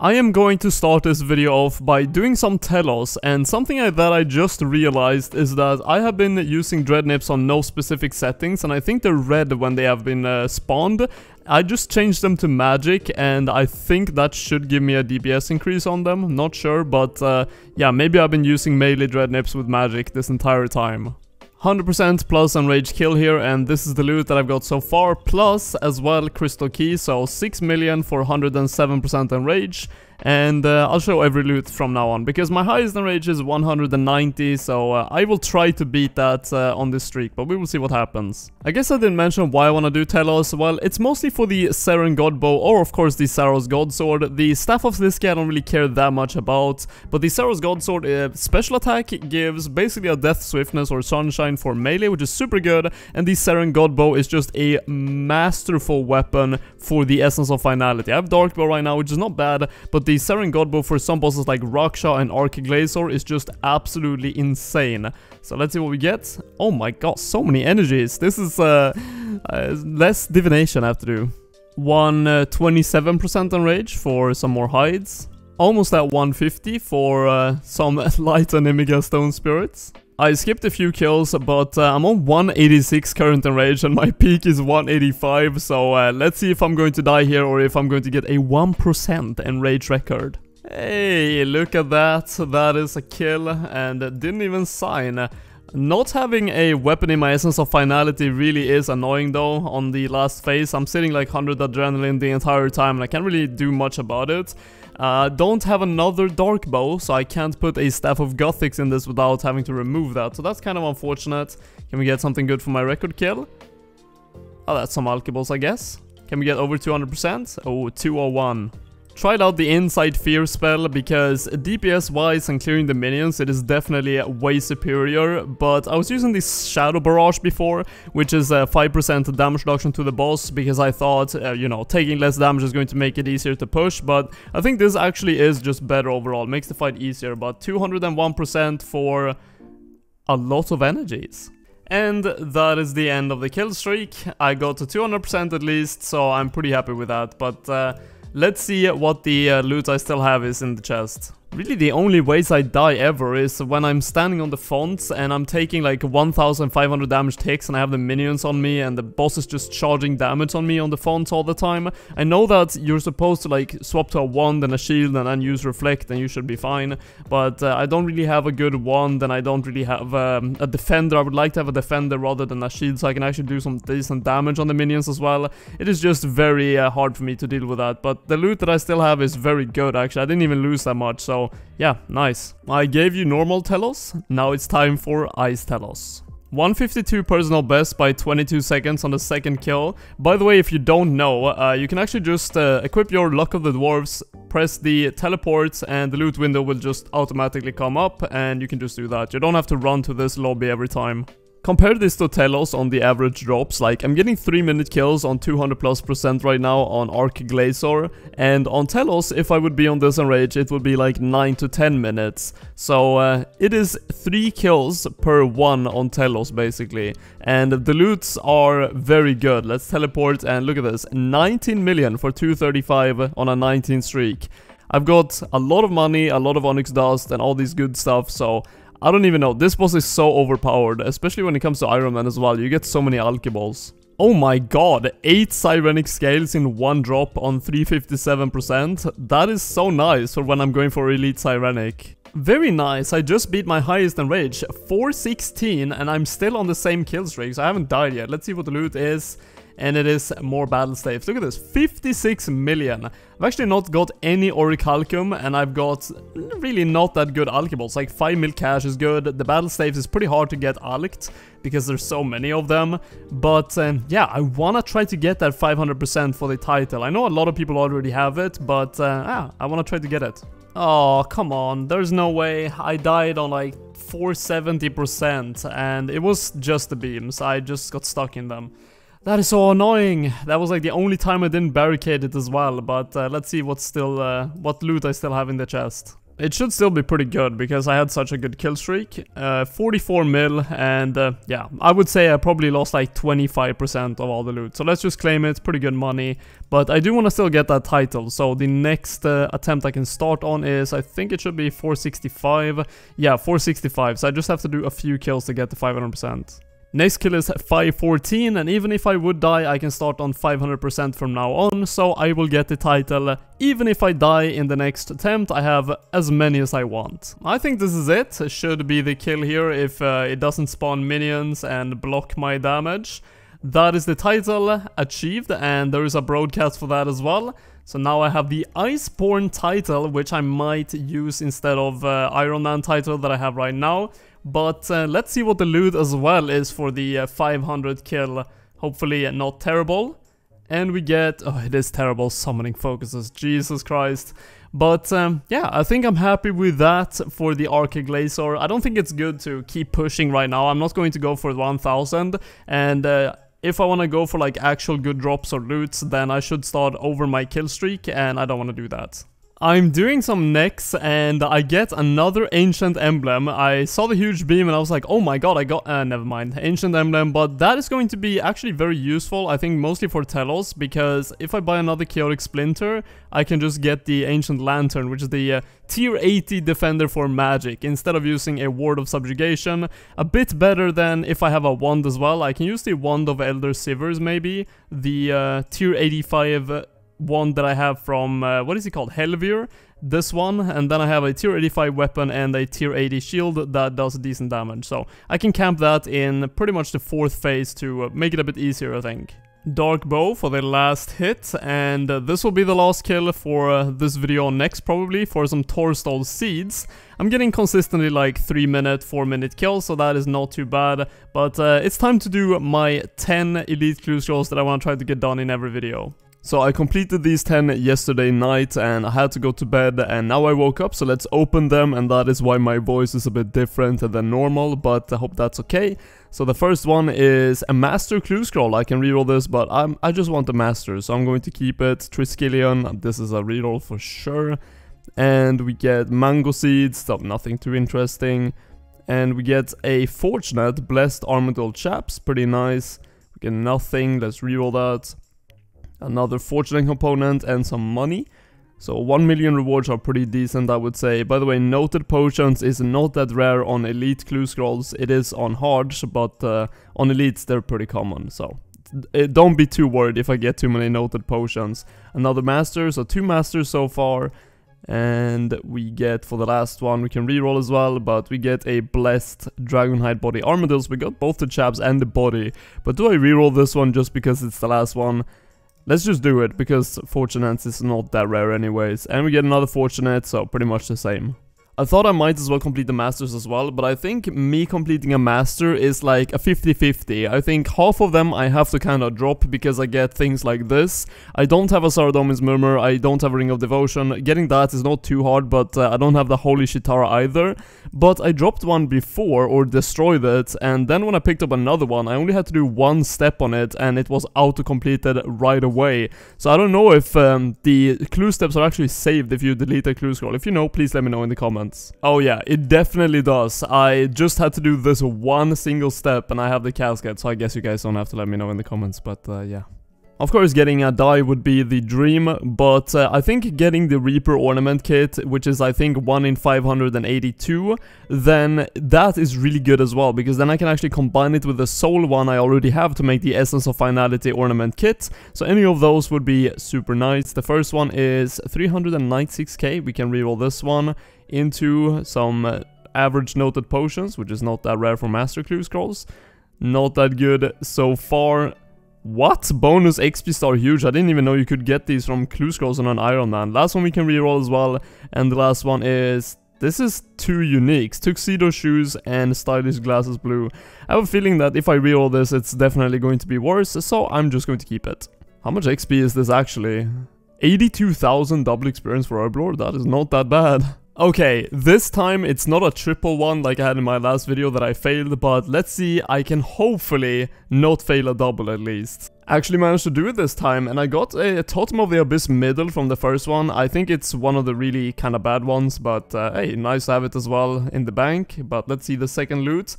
I am going to start this video off by doing some telos and something that I just realized is that I have been using dreadnips on no specific settings and I think they're red when they have been uh, spawned. I just changed them to magic and I think that should give me a DPS increase on them, not sure, but uh, yeah, maybe I've been using melee dreadnips with magic this entire time. 100% plus Enrage kill here and this is the loot that I've got so far plus as well Crystal Key so 6 million for 107% Enrage and uh, I'll show every loot from now on because my highest in rage is 190 so uh, I will try to beat that uh, on this streak but we will see what happens. I guess I didn't mention why I want to do Telos, well it's mostly for the Saren God Bow or of course the Saros God Sword. The staff of this guy I don't really care that much about but the Saros God Sword uh, special attack gives basically a death swiftness or sunshine for melee which is super good and the Saren God Bow is just a masterful weapon for the essence of finality. I have Dark Bow right now which is not bad but the Seren Godbow for some bosses like Raksha and Archiglazor is just absolutely insane. So let's see what we get. Oh my god, so many energies. This is uh, uh, less divination I have to do. One 27% uh, on Rage for some more hides. Almost at 150 for uh, some Light and Emiga Stone Spirits. I skipped a few kills, but uh, I'm on 186 current enrage and my peak is 185, so uh, let's see if I'm going to die here or if I'm going to get a 1% enrage record. Hey, look at that, that is a kill and didn't even sign. Not having a weapon in my essence of finality really is annoying though on the last phase. I'm sitting like 100 adrenaline the entire time and I can't really do much about it. Uh, don't have another dark bow, so I can't put a staff of gothics in this without having to remove that. So that's kind of unfortunate. Can we get something good for my record kill? Oh, that's some alchemals, I guess. Can we get over 200%? Oh, 201 tried out the Inside Fear spell because DPS wise and clearing the minions it is definitely way superior, but I was using this Shadow Barrage before, which is a 5% damage reduction to the boss because I thought, uh, you know, taking less damage is going to make it easier to push, but I think this actually is just better overall, it makes the fight easier, but 201% for a lot of energies. And that is the end of the kill streak. I got to 200% at least, so I'm pretty happy with that, but... Uh, Let's see what the uh, loot I still have is in the chest. Really the only ways I die ever is when I'm standing on the fonts and I'm taking like 1500 damage ticks and I have the minions on me and the boss is just charging damage on me on the fonts all the time. I know that you're supposed to like swap to a wand and a shield and then use reflect and you should be fine, but uh, I don't really have a good wand and I don't really have um, a defender. I would like to have a defender rather than a shield so I can actually do some decent damage on the minions as well. It is just very uh, hard for me to deal with that, but the loot that I still have is very good actually. I didn't even lose that much, so yeah, nice. I gave you normal Telos, now it's time for Ice Telos. 152 personal best by 22 seconds on the second kill. By the way, if you don't know, uh, you can actually just uh, equip your Luck of the Dwarves, press the teleports, and the loot window will just automatically come up, and you can just do that. You don't have to run to this lobby every time. Compare this to Telos on the average drops, like I'm getting 3 minute kills on 200 plus percent right now on Arc Glazor, and on Telos, if I would be on this enrage, it would be like 9 to 10 minutes. So uh, it is 3 kills per 1 on Telos basically, and the loots are very good. Let's teleport and look at this, 19 million for 235 on a 19 streak. I've got a lot of money, a lot of onyx dust and all these good stuff, so I don't even know. This boss is so overpowered, especially when it comes to Iron Man as well. You get so many balls. Oh my god, 8 Sirenic Scales in 1 drop on 357%. That is so nice for when I'm going for Elite Sirenic. Very nice, I just beat my highest and Rage, 416, and I'm still on the same kill streak, so I haven't died yet. Let's see what the loot is and it is more battle staves. Look at this, 56 million. I've actually not got any Orichalcum, and I've got really not that good Alchables. Like, 5 mil cash is good. The battle staves is pretty hard to get alked because there's so many of them. But um, yeah, I wanna try to get that 500% for the title. I know a lot of people already have it, but uh, yeah, I wanna try to get it. Oh, come on, there's no way. I died on like 470% and it was just the beams. I just got stuck in them. That is so annoying. That was like the only time I didn't barricade it as well, but uh, let's see what's still, uh, what loot I still have in the chest. It should still be pretty good because I had such a good kill streak. Uh, 44 mil and uh, yeah, I would say I probably lost like 25% of all the loot. So let's just claim it, pretty good money. But I do want to still get that title. So the next uh, attempt I can start on is, I think it should be 465. Yeah, 465. So I just have to do a few kills to get the 500%. Next kill is 514 and even if I would die I can start on 500% from now on so I will get the title even if I die in the next attempt I have as many as I want. I think this is it, it should be the kill here if uh, it doesn't spawn minions and block my damage. That is the title achieved and there is a broadcast for that as well. So now I have the Iceborne title which I might use instead of uh, Iron Man title that I have right now but uh, let's see what the loot as well is for the uh, 500 kill. Hopefully not terrible. And we get... Oh, it is terrible summoning focuses. Jesus Christ. But um, yeah, I think I'm happy with that for the Arca I don't think it's good to keep pushing right now. I'm not going to go for 1000. And... Uh, if I want to go for like actual good drops or loots, then I should start over my kill streak, and I don't want to do that. I'm doing some necks and I get another ancient emblem. I saw the huge beam and I was like, oh my god, I got, uh, never mind, ancient emblem, but that is going to be actually very useful, I think mostly for Telos, because if I buy another chaotic splinter, I can just get the ancient lantern, which is the uh, tier 80 defender for magic, instead of using a ward of subjugation, a bit better than if I have a wand as well. I can use the wand of elder sivers maybe, the uh, tier 85 uh, one that I have from, uh, what is he called, Helvier, this one, and then I have a tier 85 weapon and a tier 80 shield that does decent damage, so I can camp that in pretty much the fourth phase to uh, make it a bit easier, I think. Dark Bow for the last hit, and uh, this will be the last kill for uh, this video next probably, for some Torstol Seeds. I'm getting consistently like 3 minute, 4 minute kills, so that is not too bad, but uh, it's time to do my 10 Elite clues Scrolls that I want to try to get done in every video. So I completed these 10 yesterday night and I had to go to bed and now I woke up so let's open them and that is why my voice is a bit different than normal but I hope that's okay. So the first one is a master clue scroll. I can reroll this but I'm, I just want the master so I'm going to keep it. Triskelion, this is a reroll for sure. And we get mango seeds, so nothing too interesting. And we get a fortunate blessed armadillo chaps, pretty nice. We get nothing, let's reroll that another fortune component and some money. So 1 million rewards are pretty decent I would say. By the way, Noted Potions is not that rare on Elite Clue Scrolls, it is on Hards, but uh, on Elites they're pretty common, so eh, don't be too worried if I get too many Noted Potions. Another Master, so 2 Masters so far, and we get, for the last one, we can reroll as well, but we get a Blessed Dragonhide Body Armadillos. We got both the chaps and the body, but do I reroll this one just because it's the last one? Let's just do it, because fortunates is not that rare anyways. And we get another fortunate, so pretty much the same. I thought I might as well complete the masters as well, but I think me completing a master is like a 50-50. I think half of them I have to kind of drop because I get things like this. I don't have a Saradomin's Murmur, I don't have a Ring of Devotion. Getting that is not too hard, but uh, I don't have the Holy Shitara either. But I dropped one before or destroyed it, and then when I picked up another one, I only had to do one step on it, and it was auto-completed right away. So I don't know if um, the clue steps are actually saved if you delete a clue scroll. If you know, please let me know in the comments. Oh yeah, it definitely does. I just had to do this one single step and I have the casket, so I guess you guys don't have to let me know in the comments, but uh, yeah. Of course, getting a die would be the dream, but uh, I think getting the Reaper Ornament Kit, which is I think 1 in 582, then that is really good as well, because then I can actually combine it with the Soul one I already have to make the Essence of Finality Ornament Kit, so any of those would be super nice. The first one is 396k, we can reroll this one into some uh, average noted potions, which is not that rare for Master Clue Scrolls. Not that good so far. What? Bonus XP star huge. I didn't even know you could get these from Clue Scrolls on an Iron Man. Last one we can reroll as well. And the last one is... This is two uniques. Tuxedo shoes and stylish glasses blue. I have a feeling that if I reroll this, it's definitely going to be worse. So I'm just going to keep it. How much XP is this actually? 82,000 double experience for our Herblore. That is not that bad. Okay, this time it's not a triple one like I had in my last video that I failed, but let's see, I can hopefully not fail a double at least actually managed to do it this time, and I got a Totem of the Abyss middle from the first one. I think it's one of the really kind of bad ones, but uh, hey, nice to have it as well in the bank. But let's see the second loot.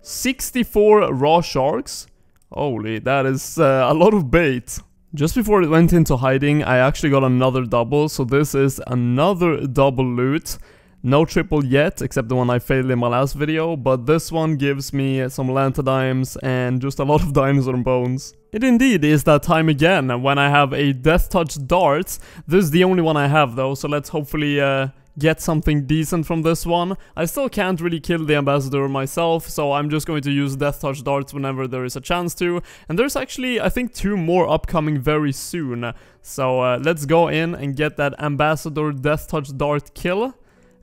64 raw sharks. Holy, that is uh, a lot of bait. Just before it went into hiding, I actually got another double, so this is another double loot. No triple yet, except the one I failed in my last video, but this one gives me some dimes and just a lot of dinosaur bones. It indeed is that time again, when I have a death touch dart. This is the only one I have though, so let's hopefully uh, get something decent from this one. I still can't really kill the ambassador myself, so I'm just going to use death touch darts whenever there is a chance to. And there's actually, I think, two more upcoming very soon. So uh, let's go in and get that ambassador death touch dart kill.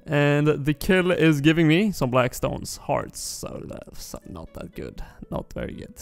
And the kill is giving me some black stones, hearts, so that's not that good, not very good.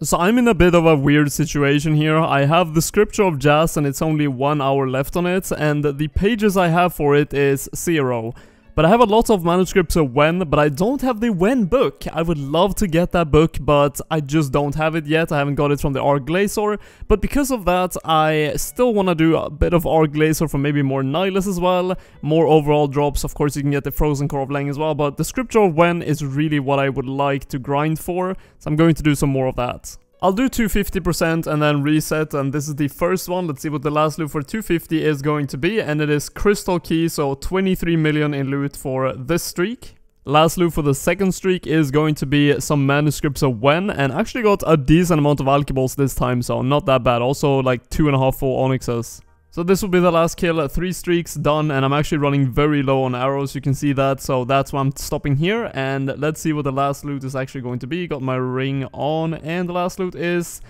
So I'm in a bit of a weird situation here. I have the scripture of jazz and it's only one hour left on it and the pages I have for it is zero. But I have a lot of manuscripts of When, but I don't have the When book. I would love to get that book, but I just don't have it yet. I haven't got it from the Arc Glazor, But because of that, I still want to do a bit of Arc Glazor for maybe more Nihilus as well. More overall drops. Of course, you can get the Frozen Core of Lang as well, but the Scripture of When is really what I would like to grind for. So I'm going to do some more of that. I'll do 250% and then reset and this is the first one. Let's see what the last loot for 250 is going to be and it is Crystal Key so 23 million in loot for this streak. Last loot for the second streak is going to be some manuscripts of when and actually got a decent amount of balls this time so not that bad. Also like two and a half full onyxes. So this will be the last kill, three streaks done, and I'm actually running very low on arrows, you can see that, so that's why I'm stopping here, and let's see what the last loot is actually going to be, got my ring on, and the last loot is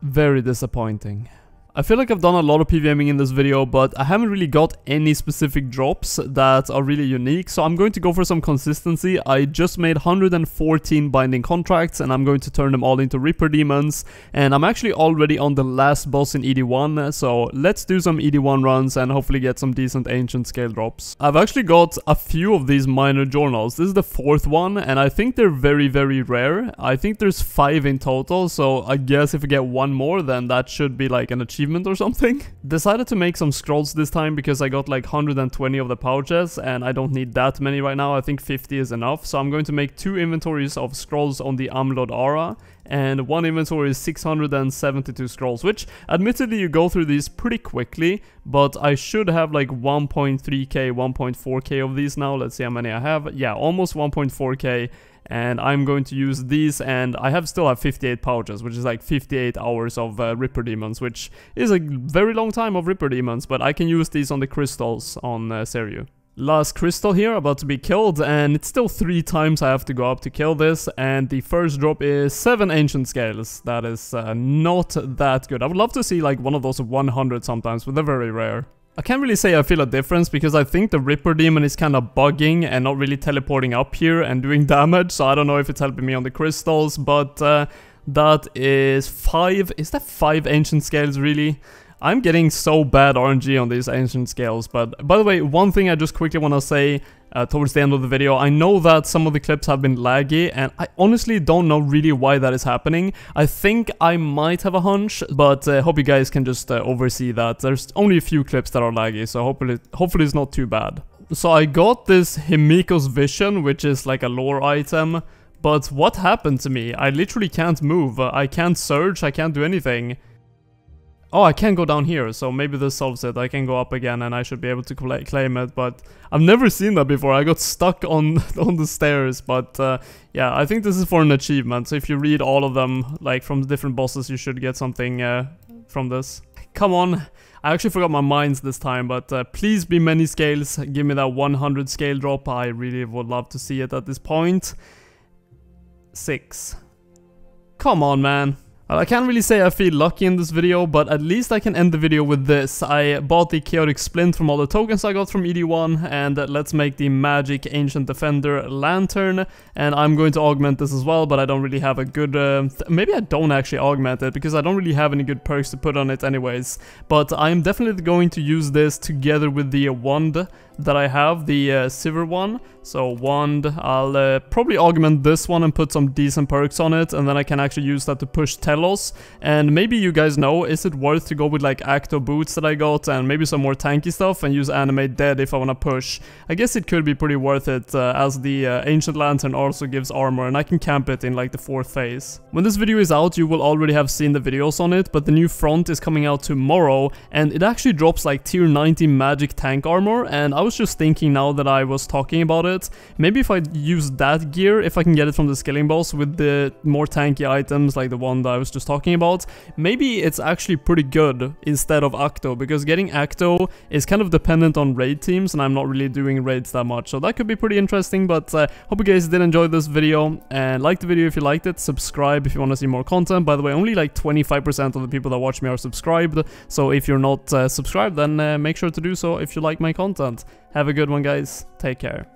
very disappointing. I feel like I've done a lot of PVMing in this video, but I haven't really got any specific drops that are really unique, so I'm going to go for some consistency. I just made 114 binding contracts, and I'm going to turn them all into Reaper Demons, and I'm actually already on the last boss in ED1, so let's do some ED1 runs and hopefully get some decent Ancient Scale drops. I've actually got a few of these minor journals. This is the fourth one, and I think they're very, very rare. I think there's five in total, so I guess if I get one more, then that should be like an achievement achievement or something. Decided to make some scrolls this time because I got like 120 of the pouches and I don't need that many right now. I think 50 is enough. So I'm going to make two inventories of scrolls on the Amlod Aura and one inventory is 672 scrolls, which admittedly you go through these pretty quickly, but I should have like 1.3k, 1.4k of these now. Let's see how many I have. Yeah, almost 1.4k and I'm going to use these and I have still have 58 pouches which is like 58 hours of uh, Ripper Demons which is a very long time of Ripper Demons but I can use these on the crystals on uh, Last crystal here, about to be killed, and it's still three times I have to go up to kill this, and the first drop is seven ancient scales. That is uh, not that good. I would love to see like one of those 100 sometimes, but they're very rare. I can't really say I feel a difference because I think the Ripper Demon is kind of bugging and not really teleporting up here and doing damage. So I don't know if it's helping me on the crystals, but uh, that is five. Is that five ancient scales really? I'm getting so bad RNG on these ancient scales, but by the way, one thing I just quickly want to say uh, towards the end of the video, I know that some of the clips have been laggy, and I honestly don't know really why that is happening. I think I might have a hunch, but I uh, hope you guys can just uh, oversee that. There's only a few clips that are laggy, so hopefully, hopefully it's not too bad. So I got this Himiko's Vision, which is like a lore item, but what happened to me? I literally can't move, I can't surge, I can't do anything oh, I can go down here, so maybe this solves it. I can go up again and I should be able to claim it, but I've never seen that before. I got stuck on, on the stairs, but uh, yeah, I think this is for an achievement. So if you read all of them, like from different bosses, you should get something uh, from this. Come on. I actually forgot my mines this time, but uh, please be many scales. Give me that 100 scale drop. I really would love to see it at this point. Six. Come on, man. I can't really say I feel lucky in this video, but at least I can end the video with this. I bought the Chaotic Splint from all the tokens I got from ED1, and let's make the Magic Ancient Defender Lantern, and I'm going to augment this as well, but I don't really have a good... Uh, maybe I don't actually augment it, because I don't really have any good perks to put on it anyways. But I'm definitely going to use this together with the Wand, that I have, the uh, silver one. So wand, I'll uh, probably augment this one and put some decent perks on it, and then I can actually use that to push Telos. And maybe you guys know, is it worth to go with like Acto boots that I got, and maybe some more tanky stuff, and use Animate Dead if I want to push. I guess it could be pretty worth it, uh, as the uh, Ancient Lantern also gives armor, and I can camp it in like the fourth phase. When this video is out, you will already have seen the videos on it, but the new front is coming out tomorrow, and it actually drops like tier 90 magic tank armor, and I I was just thinking now that I was talking about it, maybe if I use that gear, if I can get it from the scaling boss with the more tanky items like the one that I was just talking about, maybe it's actually pretty good instead of Acto, because getting Acto is kind of dependent on raid teams, and I'm not really doing raids that much, so that could be pretty interesting, but uh, hope you guys did enjoy this video, and like the video if you liked it, subscribe if you want to see more content, by the way, only like 25% of the people that watch me are subscribed, so if you're not uh, subscribed, then uh, make sure to do so if you like my content. Have a good one, guys. Take care.